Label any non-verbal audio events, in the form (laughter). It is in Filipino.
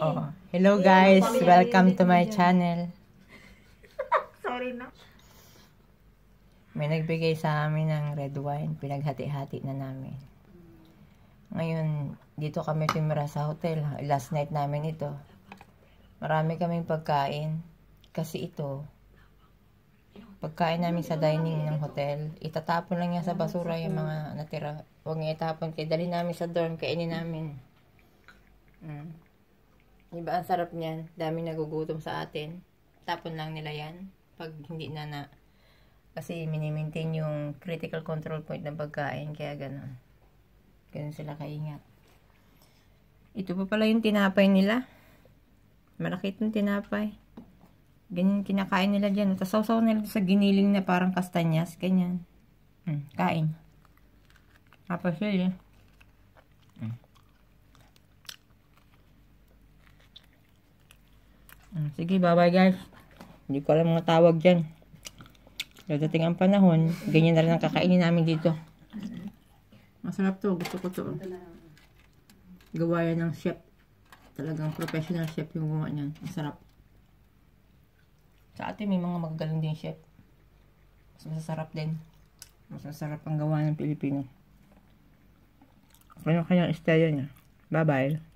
Oh. Hello guys, welcome to my channel. (laughs) Sorry na. May nagbigay sa amin ng red wine, pinaghati-hati na namin. Ngayon, dito kami tumira sa hotel. Last night namin ito. Marami kaming pagkain. Kasi ito, pagkain namin sa dining ng hotel, itatapon lang yan sa basura yung mga natira. Huwag niya itapon. Kaya dali namin sa dorm, kainin namin. Mm. Diba, ang sarap niyan. Daming nagugutom sa atin. Tapon lang nila yan. Pag hindi na na. Kasi minimaintain yung critical control point ng pagkain. Kaya ganun. Ganun sila kaingat. Ito pa pala yung tinapay nila. Malaki itong tinapay. Ganyan kinakain nila dyan. Tasaw-saw nila sa giniling na parang kastanyas. Ganyan. Hmm, kain. Apasol eh. Mm, sige, bye-bye guys. Hindi ko alam mga tawag dyan. Dadating ang panahon, ganyan na rin ang kakainin namin dito. Masarap to. Gusto ko to. Gawa yan ng chef. Talagang professional chef yung gumawa niyan. Masarap. Sa atin may mga magagaling din chef. Mas masasarap din. Mas masarap ang gawa ng Pilipino. Kanya-kanya istaya niya. Bye-bye.